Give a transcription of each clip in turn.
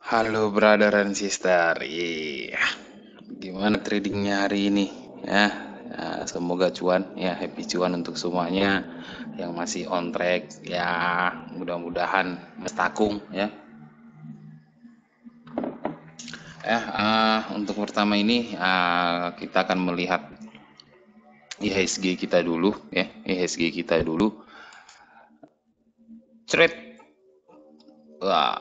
Halo brother and sister, Yeah. Gimana tradingnya hari ini? Ya, ya, semoga cuan, ya happy cuan untuk semuanya yang masih on track, ya mudah-mudahan mas takung, ya. ya eh, uh, untuk pertama ini uh, kita akan melihat IHSG kita dulu, ya IHSG kita dulu. Trade, wah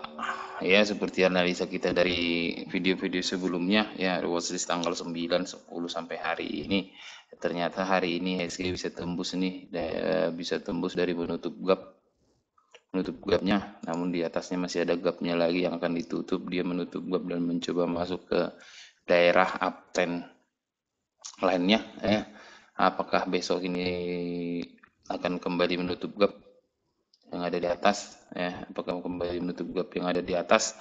ya seperti analisa kita dari video-video sebelumnya ya watchlist tanggal 9 10 sampai hari ini ternyata hari ini HSG bisa tembus nih bisa tembus dari menutup gap menutup gapnya namun di atasnya masih ada gapnya lagi yang akan ditutup dia menutup gap dan mencoba masuk ke daerah uptrend lainnya ya apakah besok ini akan kembali menutup gap yang ada di atas ya apakah mau kembali menutup gap yang ada di atas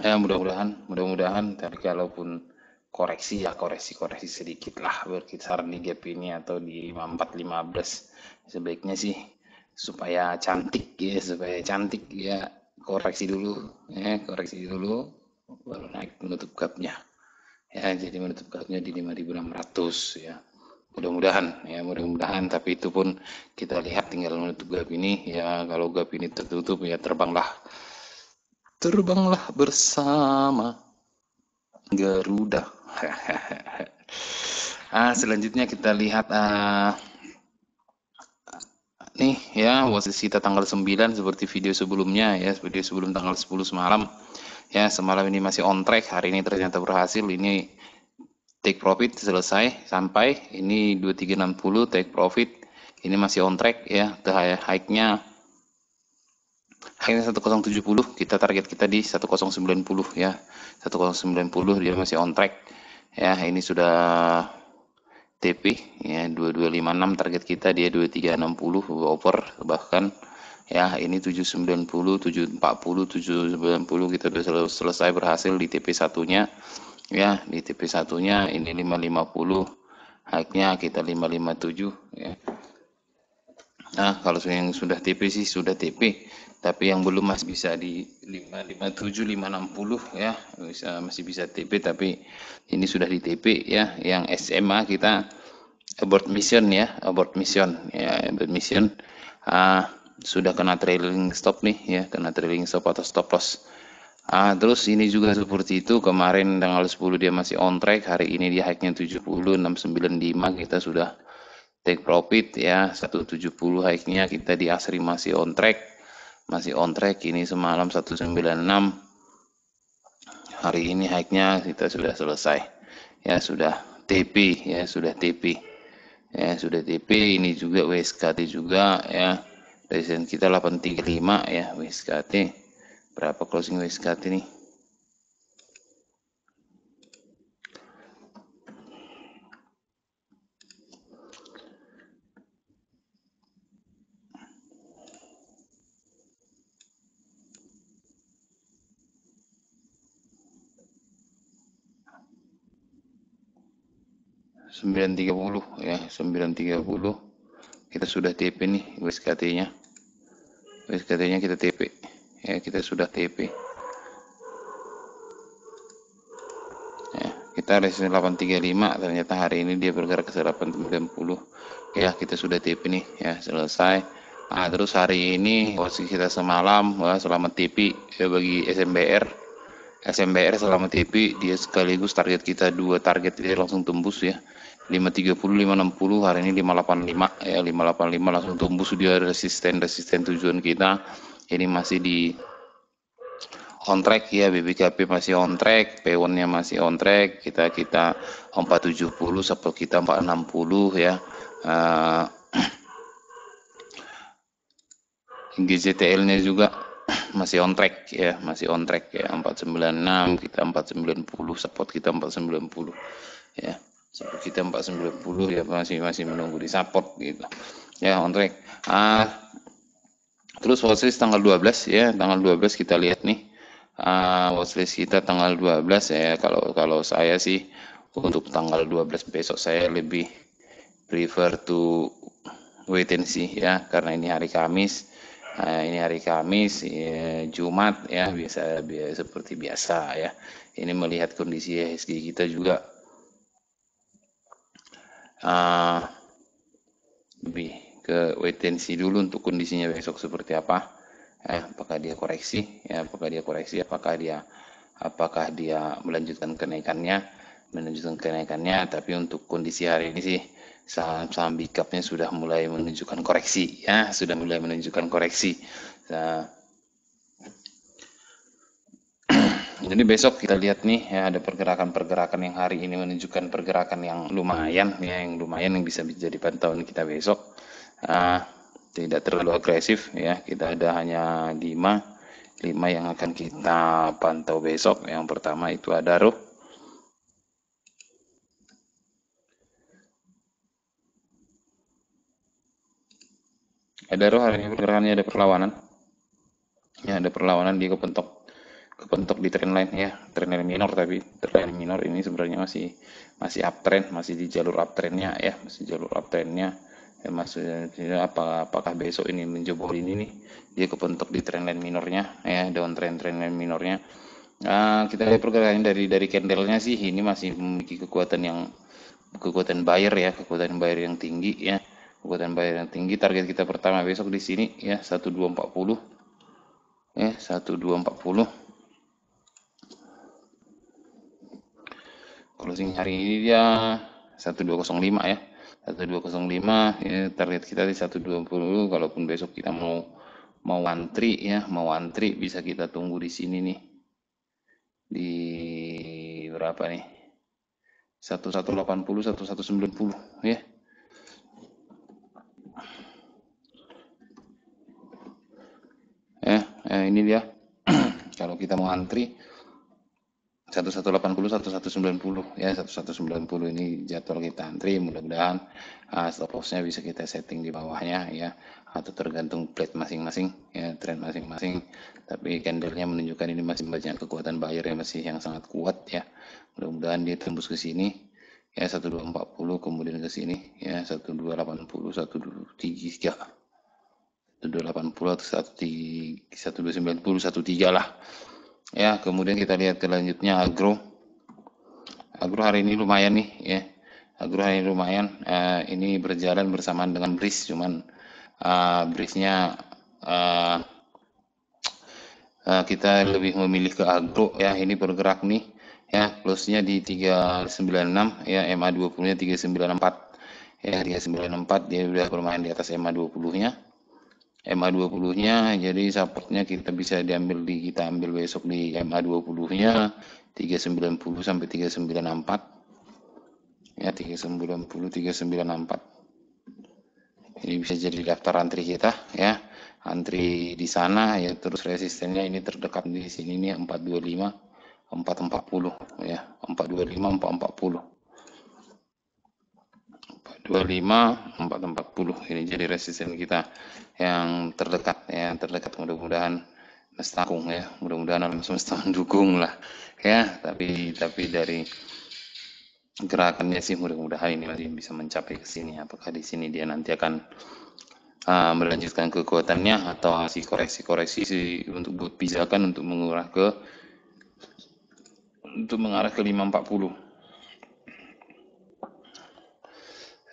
ya mudah-mudahan mudah-mudahan tapi kalaupun koreksi ya koreksi-koreksi sedikit lah berkisar di gap ini atau di 5415 sebaiknya sih supaya cantik ya supaya cantik ya koreksi dulu ya koreksi dulu baru naik menutup gapnya ya jadi menutup gapnya di 5600 ya mudah-mudahan ya mudah-mudahan tapi itu pun kita lihat tinggal menutup gap ini ya kalau gap ini tertutup ya terbanglah terbanglah bersama Garuda ah selanjutnya kita lihat ah, nih ya kita tanggal 9 seperti video sebelumnya ya video sebelum tanggal 10 semalam ya semalam ini masih on track hari ini ternyata berhasil ini take profit selesai sampai ini 2360 take profit ini masih on track ya the high-nya high 1070 kita target kita di 1090 ya 1090 dia masih on track ya ini sudah TP ya 2256 target kita dia 2360 over bahkan ya ini 790 740 790 kita sudah selesai berhasil di TP satunya ya di TP satunya ini 550 haknya kita 557 ya nah kalau yang sudah TP sih sudah TP tapi yang belum masih bisa di 557 560 ya bisa masih bisa TP tapi ini sudah di TP ya yang SMA kita abort mission ya abort mission ya abort mission uh, sudah kena trailing stop nih ya kena trailing stop atau stop loss Ah, terus ini juga seperti itu kemarin tanggal 10 dia masih on track hari ini dia high-nya 70 695 kita sudah take profit ya 170 high-nya kita di asri masih on track masih on track ini semalam 196 hari ini high-nya kita sudah selesai ya sudah TP ya sudah TP ya sudah TP ini juga WSKT juga ya resisten kita 835 ya WSKT berapa closing WSKT ini sembilan tiga puluh ya sembilan tiga puluh kita sudah TP nih WSKT nya WSKT nya kita TP ya kita sudah TP ya, kita resisten 835 ternyata hari ini dia bergerak ke 890 ya kita sudah TP nih ya selesai Nah, terus hari ini posisi kita semalam wah, selamat TP ya bagi SMBR SMBR selamat TP dia sekaligus target kita dua target dia langsung tembus ya 530 560 hari ini 585 ya 585 langsung tembus dia resisten resisten tujuan kita ini masih di on track ya BBKP masih on track, p nya masih on track, kita kita 470 sepul kita 460 ya. Uh, eh, GZTL nya juga masih on track ya, masih on track ya 496 kita 490 support kita 490 ya. Support kita 490 ya masih masih menunggu di support gitu. Ya on track. Ah Terus watchlist tanggal 12 ya, tanggal 12 kita lihat nih. Uh, watchlist kita tanggal 12 ya. Kalau kalau saya sih untuk tanggal 12 besok saya lebih prefer to wait and see ya karena ini hari Kamis. Uh, ini hari Kamis, ya, Jumat ya biasa, biasa seperti biasa ya. Ini melihat kondisi HSG kita juga uh, lebih ke wait dulu untuk kondisinya besok seperti apa ya, apakah dia koreksi ya apakah dia koreksi apakah dia apakah dia melanjutkan kenaikannya melanjutkan kenaikannya tapi untuk kondisi hari ini sih saham-saham big sudah mulai menunjukkan koreksi ya sudah mulai menunjukkan koreksi nah, jadi besok kita lihat nih ya ada pergerakan-pergerakan yang hari ini menunjukkan pergerakan yang lumayan ya yang lumayan yang bisa menjadi pantauan kita besok uh, tidak terlalu agresif ya kita ada hanya lima lima yang akan kita pantau besok yang pertama itu ada ruh ada roh hari ini pergerakannya ada perlawanan ya ada perlawanan di kepentok kepentok di trendline ya trendline minor tapi trendline minor ini sebenarnya masih masih uptrend masih di jalur uptrendnya ya masih jalur uptrendnya ya maksudnya ya, apa apakah besok ini menjebol ini nih dia kepentok di trendline minornya ya down downtrend trendline minornya Nah, kita lihat pergerakan dari dari candlenya sih ini masih memiliki kekuatan yang kekuatan buyer ya, kekuatan buyer yang tinggi ya. Kekuatan buyer yang tinggi target kita pertama besok di sini ya 1240. Ya, 1240. Closing hari ini dia 1205 ya. 1205 ini ya, target kita di 120 kalaupun besok kita mau mau antri ya mau antri bisa kita tunggu di sini nih di berapa nih 1180 1190 ya eh, eh ini dia kalau kita mau antri 1180 1190 ya 1190 ini jadwal kita antri mudah-mudahan uh, stop lossnya bisa kita setting di bawahnya ya atau tergantung plate masing-masing ya trend masing-masing tapi candlenya menunjukkan ini masih banyak kekuatan buyer yang masih yang sangat kuat ya mudah-mudahan dia tembus ke sini ya 1240 kemudian ke sini ya 1280 123 1280 atau 1290 13 lah Ya, kemudian kita lihat ke lanjutnya agro. Agro hari ini lumayan nih ya. Agro hari ini lumayan. Uh, ini berjalan bersamaan dengan BRIS, cuman uh, eh, nya uh, eh, uh, kita lebih memilih ke agro ya. Ini bergerak nih ya plusnya di 396 ya MA 20 nya 394 ya dia 94 dia sudah bermain di atas MA 20 nya MA20-nya jadi supportnya kita bisa diambil di kita ambil besok di MA20-nya 390 sampai 394 ya 390 394 ini bisa jadi daftar antri kita ya antri di sana ya terus resistennya ini terdekat di sini nih 425 440 ya 425 440 25 440 ini jadi resisten kita yang terdekat ya yang terdekat mudah-mudahan mestakung ya mudah-mudahan alam semesta mendukung lah ya tapi tapi dari gerakannya sih mudah-mudahan ini lagi bisa mencapai ke sini apakah di sini dia nanti akan uh, melanjutkan kekuatannya atau hasil koreksi-koreksi untuk buat pijakan untuk mengarah ke untuk mengarah ke 540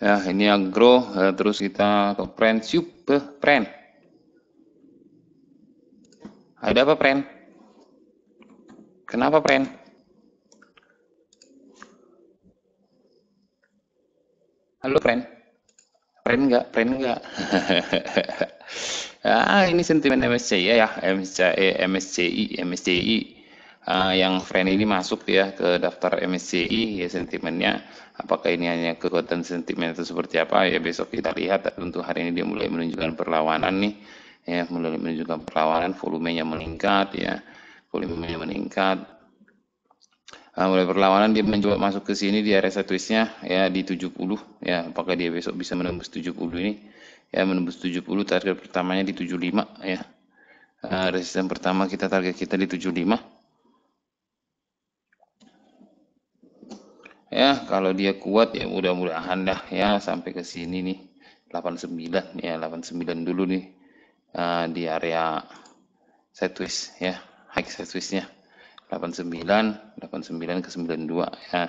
ya ini agro ya, terus kita ke pren super eh, ada apa pren kenapa pren halo pren pren enggak pren enggak ah ini sentimen MSCI ya ya MSCI MSCI MSCI Eh, yang friend ini masuk ya ke daftar MSCI ya sentimennya apakah ini hanya kekuatan sentimen itu seperti apa ya besok kita lihat tentu hari ini dia mulai menunjukkan perlawanan nih ya mulai menunjukkan perlawanan volumenya meningkat ya volumenya meningkat Nah, mulai perlawanan dia mencoba masuk ke sini di area twistnya ya di 70 ya apakah dia besok bisa menembus 70 ini ya menembus 70 target pertamanya di 75 ya nah, resisten pertama kita target kita di 75 ya kalau dia kuat ya mudah-mudahan dah ya sampai ke sini nih 89 ya 89 dulu nih uh, di area sideways ya high sidewaysnya 89 89 ke 92 ya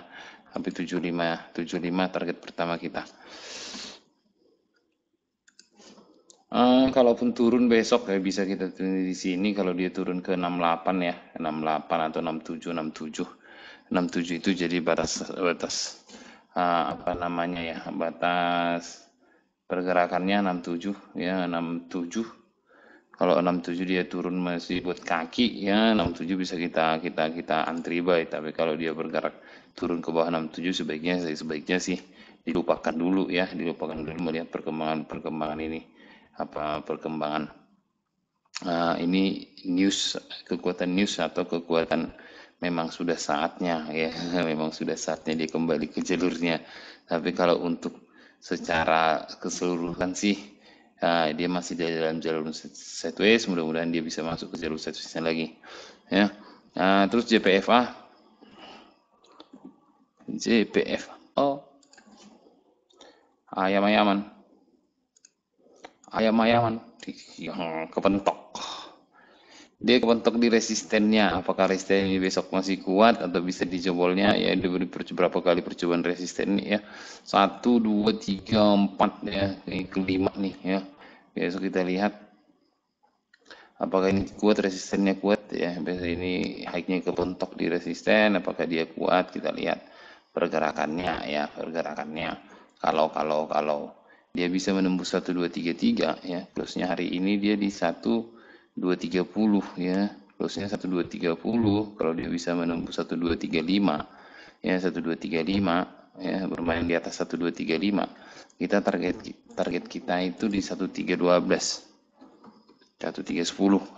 hampir 75 75 target pertama kita Uh, kalaupun turun besok ya bisa kita turun di sini kalau dia turun ke 68 ya 68 atau 67 67 67 itu jadi batas batas ah, apa namanya ya batas pergerakannya 67 ya 67 kalau 67 dia turun masih buat kaki ya 67 bisa kita kita kita antri baik tapi kalau dia bergerak turun ke bawah 67 sebaiknya sebaiknya sih dilupakan dulu ya dilupakan dulu melihat perkembangan perkembangan ini apa perkembangan uh, ini news kekuatan news atau kekuatan memang sudah saatnya ya memang sudah saatnya dia kembali ke jalurnya tapi kalau untuk secara keseluruhan sih uh, dia masih di dalam jalur sideways mudah-mudahan dia bisa masuk ke jalur setwaysnya lagi ya nah, terus JPFA JPFO ayam-ayaman ayam-ayaman ya, kepentok dia kebentuk di resistennya apakah resisten ini besok masih kuat atau bisa dijebolnya ya diberi berapa kali percobaan resisten ya satu dua tiga empat ya ini kelima nih ya besok kita lihat apakah ini kuat resistennya kuat ya Besok ini high-nya di resisten apakah dia kuat kita lihat pergerakannya ya pergerakannya kalau kalau kalau dia bisa menembus satu dua tiga tiga ya plusnya hari ini dia di satu 1230 ya close-nya 1230 kalau dia bisa menembus 1235 ya 1235 ya bermain di atas 1235 kita target target kita itu di 1312 1310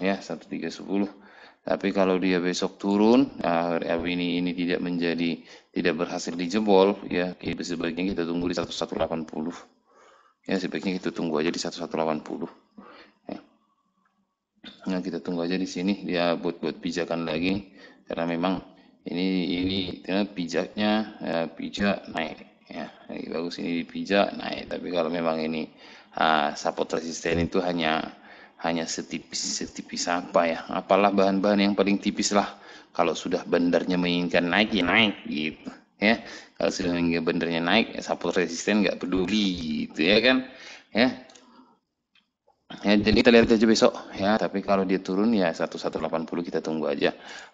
ya 1310 tapi kalau dia besok turun nah, ini ini tidak menjadi tidak berhasil dijebol ya sebaiknya kita tunggu di 1180 ya sebaiknya kita tunggu aja di 1180 kita tunggu aja di sini dia buat-buat pijakan lagi karena memang ini ini ternyata pijaknya ya, pijak naik ya lagi bagus ini dipijak naik tapi kalau memang ini uh, support resisten itu hanya hanya setipis setipis apa ya apalah bahan-bahan yang paling tipis lah kalau sudah bandarnya menginginkan naik ya naik gitu ya kalau sudah menginginkan bandarnya naik ya support resisten nggak peduli gitu ya kan ya Ya, jadi kita lihat aja besok ya, tapi kalau dia turun ya 1180 kita tunggu aja.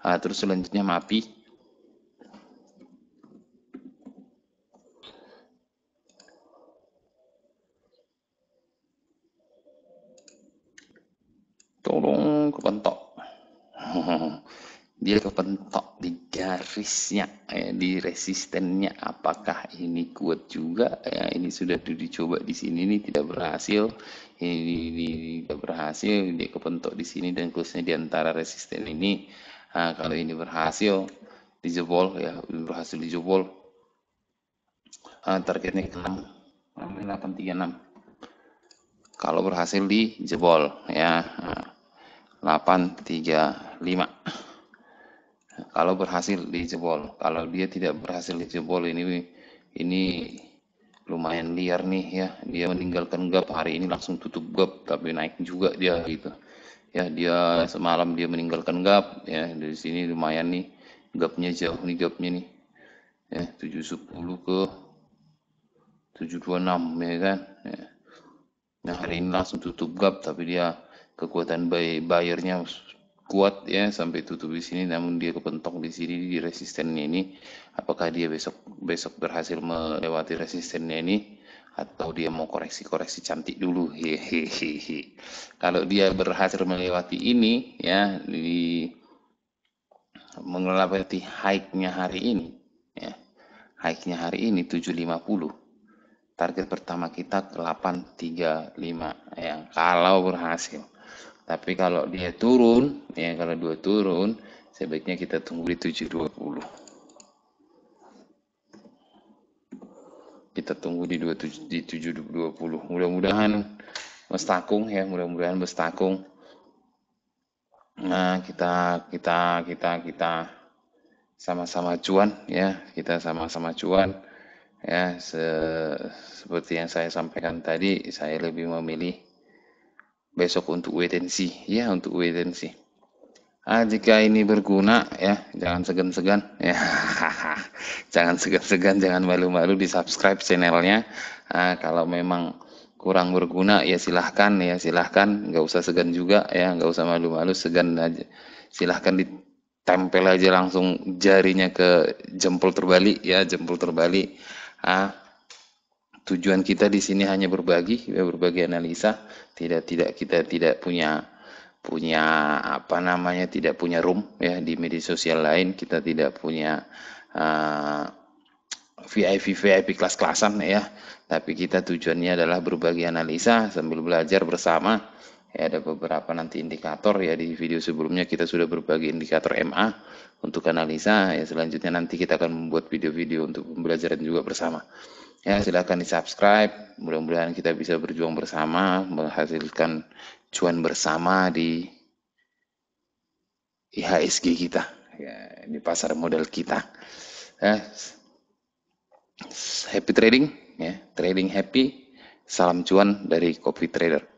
Uh, terus selanjutnya MAPI tolong kepentok dia kepentok di garisnya ya, di resistennya apakah ini kuat juga ya ini sudah dicoba di sini ini tidak berhasil ini, ini, ini tidak berhasil dia kepentok di sini dan khususnya di antara resisten ini nah, kalau ini berhasil dijebol ya berhasil dijebol nah, targetnya ke 6 836 kalau berhasil dijebol ya nah, 835 kalau berhasil dijebol kalau dia tidak berhasil dijebol ini ini lumayan liar nih ya dia meninggalkan gap hari ini langsung tutup gap tapi naik juga dia gitu ya dia semalam dia meninggalkan gap ya dari sini lumayan nih gapnya jauh nih gapnya nih ya 710 ke 726 ya kan ya. nah hari ini langsung tutup gap tapi dia kekuatan buy, bayarnya kuat ya sampai tutup di sini namun dia kepentok di sini di resistennya ini apakah dia besok besok berhasil melewati resistennya ini atau dia mau koreksi-koreksi cantik dulu hehehe. kalau dia berhasil melewati ini ya di melewati high-nya hari ini ya high-nya hari ini 750 target pertama kita 835 ya kalau berhasil tapi kalau dia turun, ya kalau dua turun, sebaiknya kita tunggu di 720. Kita tunggu di 720. Mudah-mudahan mestakung ya, mudah-mudahan mestakung. Nah, kita kita kita kita sama-sama cuan ya, kita sama-sama cuan ya. Se, seperti yang saya sampaikan tadi, saya lebih memilih besok untuk wait ya untuk wait ah jika ini berguna ya jangan segan-segan ya jangan segan-segan jangan malu-malu di subscribe channelnya ah, kalau memang kurang berguna ya silahkan ya silahkan nggak usah segan juga ya nggak usah malu-malu segan aja silahkan ditempel aja langsung jarinya ke jempol terbalik ya jempol terbalik ah tujuan kita di sini hanya berbagi, ya, berbagi analisa, tidak tidak kita tidak punya punya apa namanya tidak punya room ya di media sosial lain kita tidak punya uh, eh, VIP VIP kelas-kelasan ya tapi kita tujuannya adalah berbagi analisa sambil belajar bersama Ya, ada beberapa nanti indikator ya di video sebelumnya kita sudah berbagi indikator MA untuk analisa ya selanjutnya nanti kita akan membuat video-video untuk pembelajaran juga bersama ya silahkan di subscribe mudah-mudahan kita bisa berjuang bersama menghasilkan cuan bersama di IHSG kita ya, di pasar modal kita ya. happy trading ya trading happy salam cuan dari Copy Trader